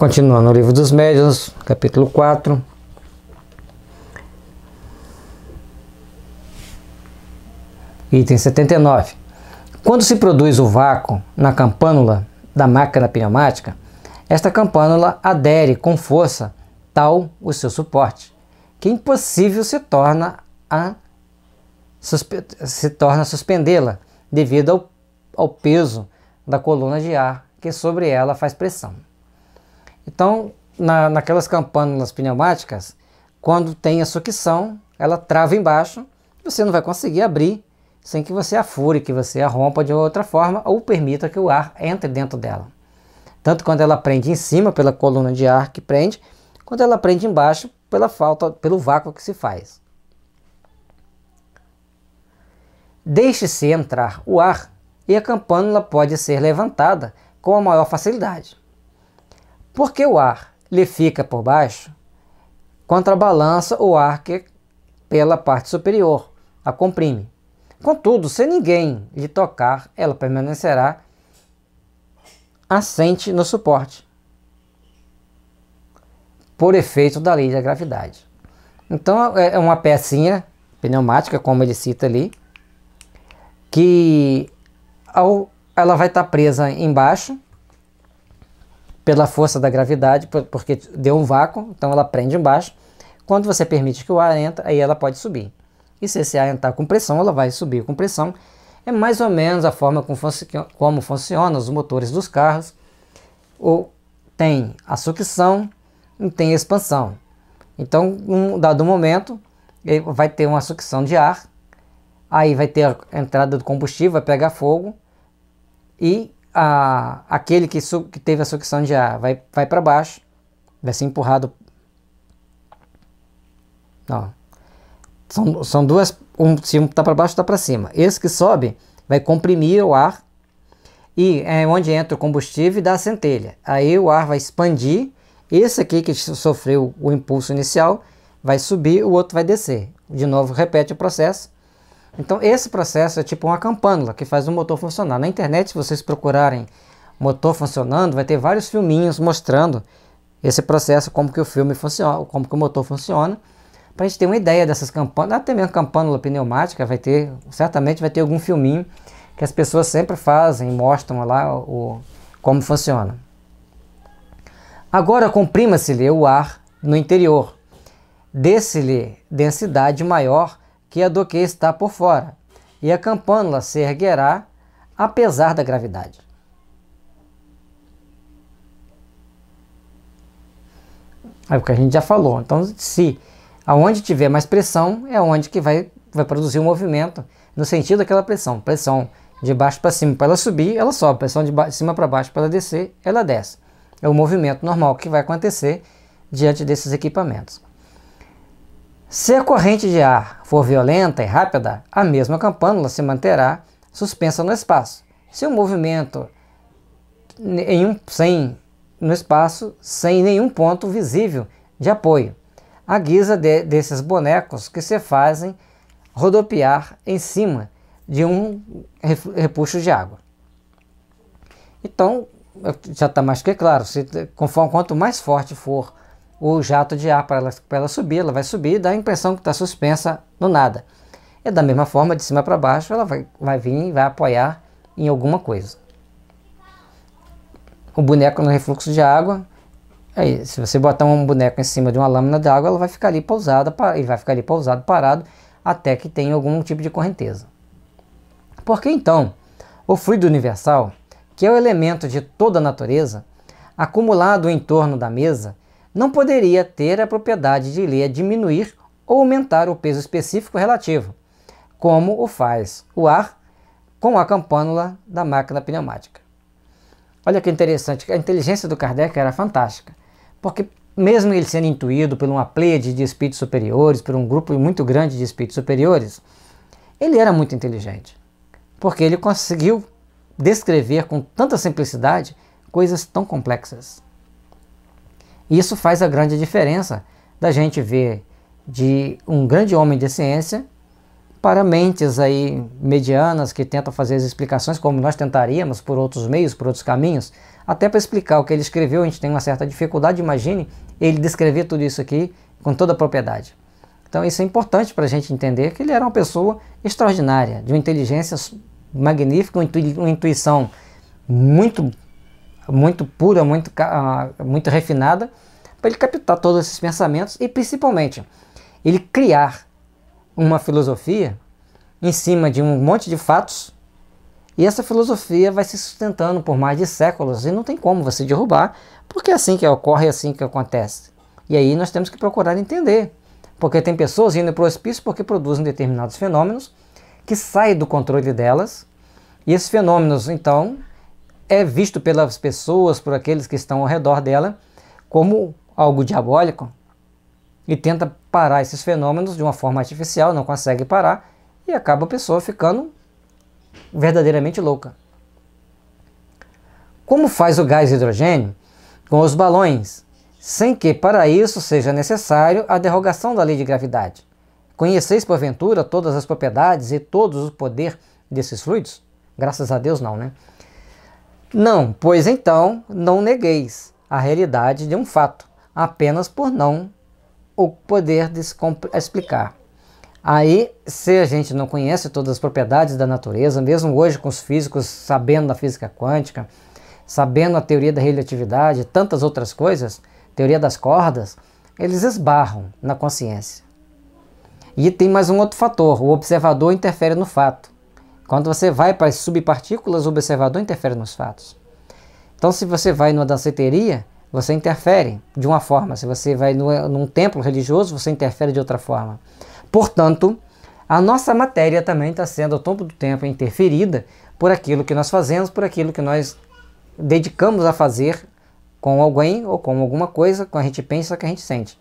Continuando no livro dos médiuns, capítulo 4. Item 79. Quando se produz o vácuo na campânula da máquina pneumática, esta campânula adere com força tal o seu suporte, que é impossível se torna a se torna suspendê-la devido ao, ao peso da coluna de ar que sobre ela faz pressão. Então, na, naquelas campanas pneumáticas, quando tem a sucção, ela trava embaixo, você não vai conseguir abrir sem que você a fure, que você a rompa de outra forma ou permita que o ar entre dentro dela. Tanto quando ela prende em cima pela coluna de ar que prende, quando ela prende embaixo pela falta, pelo vácuo que se faz. Deixe-se entrar o ar e a campânula pode ser levantada com a maior facilidade. Porque o ar lhe fica por baixo, contrabalança o ar que pela parte superior, a comprime. Contudo, se ninguém lhe tocar, ela permanecerá assente no suporte, por efeito da lei da gravidade. Então, é, é uma pecinha pneumática, como ele cita ali, que ao, ela vai estar presa embaixo pela força da gravidade, porque deu um vácuo, então ela prende embaixo. Quando você permite que o ar entre, aí ela pode subir. E se esse ar entrar com pressão, ela vai subir com pressão. É mais ou menos a forma como, funciona como os motores dos carros. Ou tem a sucção e tem a expansão. Então, um dado momento, eh, vai ter uma sucção de ar, aí vai ter a entrada do combustível, vai pegar fogo, e a, aquele que, su, que teve a sucção de ar vai, vai para baixo, vai ser empurrado. São, são duas, um, se um está para baixo, está para cima. Esse que sobe vai comprimir o ar e é onde entra o combustível e dá a centelha. Aí o ar vai expandir. Esse aqui que sofreu o impulso inicial vai subir, o outro vai descer. De novo, repete o processo então esse processo é tipo uma campânula que faz o motor funcionar. Na internet, se vocês procurarem motor funcionando, vai ter vários filminhos mostrando esse processo, como que o filme funciona, como que o motor funciona, para a gente ter uma ideia dessas campânulas, até mesmo campânula pneumática, vai ter, certamente vai ter algum filminho que as pessoas sempre fazem, mostram lá o, como funciona. Agora comprima-se-lhe o ar no interior, desse lhe densidade maior que a do que está por fora, e a campânula se erguerá apesar da gravidade. É o que a gente já falou. Então, se aonde tiver mais pressão, é onde que vai, vai produzir o um movimento no sentido daquela pressão. Pressão de baixo para cima para ela subir, ela sobe. Pressão de, de cima para baixo para ela descer, ela desce. É o movimento normal que vai acontecer diante desses equipamentos. Se a corrente de ar for violenta e rápida, a mesma campânula se manterá suspensa no espaço. Se o movimento em um, sem, no espaço sem nenhum ponto visível de apoio, a guisa de, desses bonecos que se fazem rodopiar em cima de um repuxo de água. Então, já está mais que claro, se, conforme, quanto mais forte for o jato de ar para ela, ela subir, ela vai subir e dá a impressão que está suspensa no nada. É da mesma forma, de cima para baixo, ela vai, vai vir e vai apoiar em alguma coisa. O boneco no refluxo de água, aí, se você botar um boneco em cima de uma lâmina de água, ela vai ficar ali pousada e vai ficar ali pousado, parado, até que tenha algum tipo de correnteza. Por que então o fluido universal, que é o elemento de toda a natureza, acumulado em torno da mesa, não poderia ter a propriedade de a diminuir ou aumentar o peso específico relativo, como o faz o ar com a campânula da máquina pneumática. Olha que interessante, a inteligência do Kardec era fantástica, porque mesmo ele sendo intuído por uma pleiade de espíritos superiores, por um grupo muito grande de espíritos superiores, ele era muito inteligente, porque ele conseguiu descrever com tanta simplicidade coisas tão complexas. Isso faz a grande diferença da gente ver de um grande homem de ciência para mentes aí medianas que tentam fazer as explicações como nós tentaríamos por outros meios, por outros caminhos, até para explicar o que ele escreveu, a gente tem uma certa dificuldade, imagine ele descrever tudo isso aqui com toda a propriedade. Então isso é importante para a gente entender que ele era uma pessoa extraordinária, de uma inteligência magnífica, uma intuição muito muito pura, muito, ah, muito refinada, para ele captar todos esses pensamentos e principalmente ele criar uma filosofia em cima de um monte de fatos e essa filosofia vai se sustentando por mais de séculos e não tem como você derrubar, porque é assim que ocorre, é assim que acontece. E aí nós temos que procurar entender, porque tem pessoas indo para o hospício porque produzem determinados fenômenos que saem do controle delas, e esses fenômenos então é visto pelas pessoas, por aqueles que estão ao redor dela, como algo diabólico e tenta parar esses fenômenos de uma forma artificial, não consegue parar e acaba a pessoa ficando verdadeiramente louca. Como faz o gás hidrogênio? Com os balões, sem que para isso seja necessário a derrogação da lei de gravidade. Conheceis, porventura, todas as propriedades e todo o poder desses fluidos? Graças a Deus, não, né? Não, pois então não negueis a realidade de um fato, apenas por não o poder explicar. Aí, se a gente não conhece todas as propriedades da natureza, mesmo hoje com os físicos sabendo da física quântica, sabendo a teoria da relatividade, tantas outras coisas, teoria das cordas, eles esbarram na consciência. E tem mais um outro fator: o observador interfere no fato. Quando você vai para as subpartículas, o observador interfere nos fatos. Então, se você vai numa danceteria, você interfere de uma forma. Se você vai no num templo religioso, você interfere de outra forma. Portanto, a nossa matéria também está sendo, ao longo do tempo, interferida por aquilo que nós fazemos, por aquilo que nós dedicamos a fazer com alguém ou com alguma coisa que a gente pensa, que a gente sente.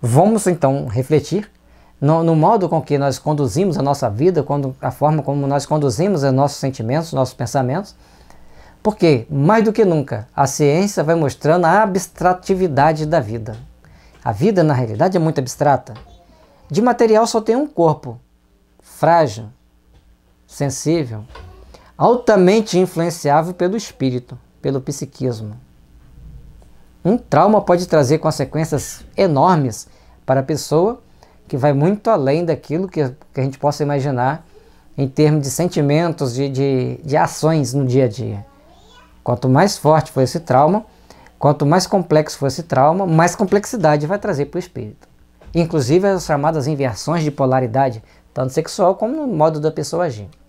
Vamos então refletir no, no, modo com que nós conduzimos a nossa vida, quando, a forma como nós conduzimos os nossos sentimentos, os nossos pensamentos. Porque, mais do que nunca, a ciência vai mostrando a abstratividade da vida. A vida, na realidade, é muito abstrata. De material só tem um corpo, frágil, sensível, altamente influenciável pelo espírito, pelo psiquismo. Um trauma pode trazer consequências enormes para a pessoa que vai muito além daquilo que, que a gente possa imaginar em termos de sentimentos, de, de, de ações no dia a dia. Quanto mais forte for esse trauma, quanto mais complexo for esse trauma, mais complexidade vai trazer para o espírito. Inclusive as chamadas inversões de polaridade, tanto sexual como no modo da pessoa agir.